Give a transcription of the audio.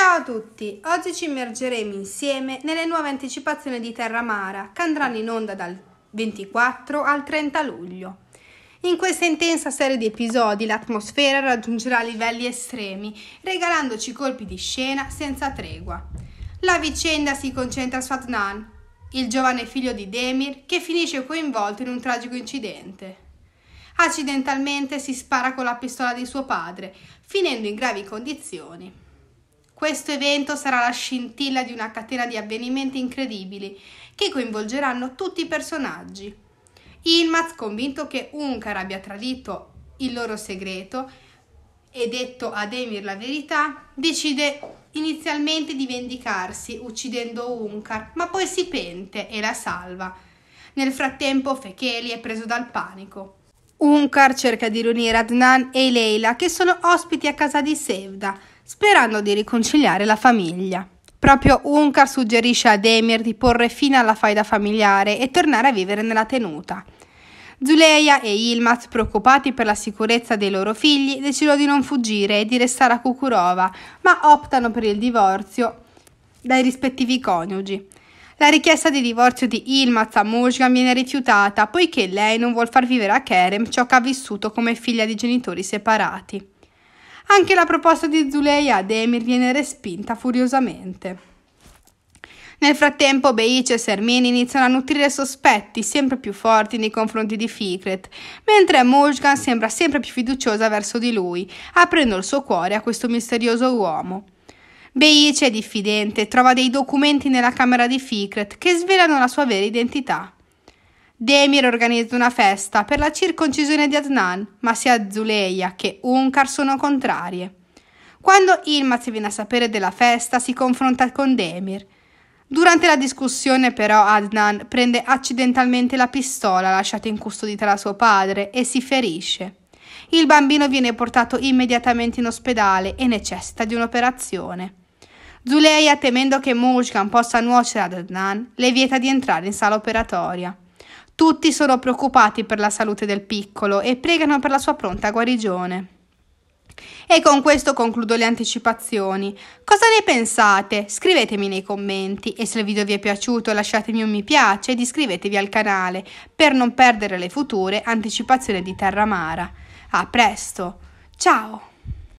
Ciao a tutti! Oggi ci immergeremo insieme nelle nuove anticipazioni di Terra Mara che andranno in onda dal 24 al 30 luglio. In questa intensa serie di episodi l'atmosfera raggiungerà livelli estremi, regalandoci colpi di scena senza tregua. La vicenda si concentra su Adnan, il giovane figlio di Demir che finisce coinvolto in un tragico incidente. Accidentalmente si spara con la pistola di suo padre, finendo in gravi condizioni. Questo evento sarà la scintilla di una catena di avvenimenti incredibili che coinvolgeranno tutti i personaggi. Ilmaz, convinto che Unkar abbia tradito il loro segreto e detto ad Emir la verità, decide inizialmente di vendicarsi uccidendo Unkar, ma poi si pente e la salva. Nel frattempo Fekeli è preso dal panico. Unkar cerca di riunire Adnan e Leila che sono ospiti a casa di Sevda, sperando di riconciliare la famiglia. Proprio Unkar suggerisce a Demir di porre fine alla faida familiare e tornare a vivere nella tenuta. Zuleia e Ilmaz, preoccupati per la sicurezza dei loro figli, decidono di non fuggire e di restare a Kukurova, ma optano per il divorzio dai rispettivi coniugi. La richiesta di divorzio di Ilmaz a Mujgan viene rifiutata poiché lei non vuol far vivere a Kerem ciò che ha vissuto come figlia di genitori separati. Anche la proposta di Zulei ad Emir viene respinta furiosamente. Nel frattempo Beice e Sermin iniziano a nutrire sospetti sempre più forti nei confronti di Fikret, mentre Mojgan sembra sempre più fiduciosa verso di lui, aprendo il suo cuore a questo misterioso uomo. Beice è diffidente, trova dei documenti nella camera di Fikret che svelano la sua vera identità. Demir organizza una festa per la circoncisione di Adnan, ma sia Zuleia che Unkar sono contrarie. Quando Ilmaz viene a sapere della festa, si confronta con Demir. Durante la discussione, però, Adnan prende accidentalmente la pistola lasciata incustodita da suo padre e si ferisce. Il bambino viene portato immediatamente in ospedale e necessita di un'operazione. Zuleia, temendo che Mushgan possa nuocere ad Adnan, le vieta di entrare in sala operatoria. Tutti sono preoccupati per la salute del piccolo e pregano per la sua pronta guarigione. E con questo concludo le anticipazioni. Cosa ne pensate? Scrivetemi nei commenti e se il video vi è piaciuto lasciatemi un mi piace ed iscrivetevi al canale per non perdere le future anticipazioni di Terra Mara. A presto, ciao!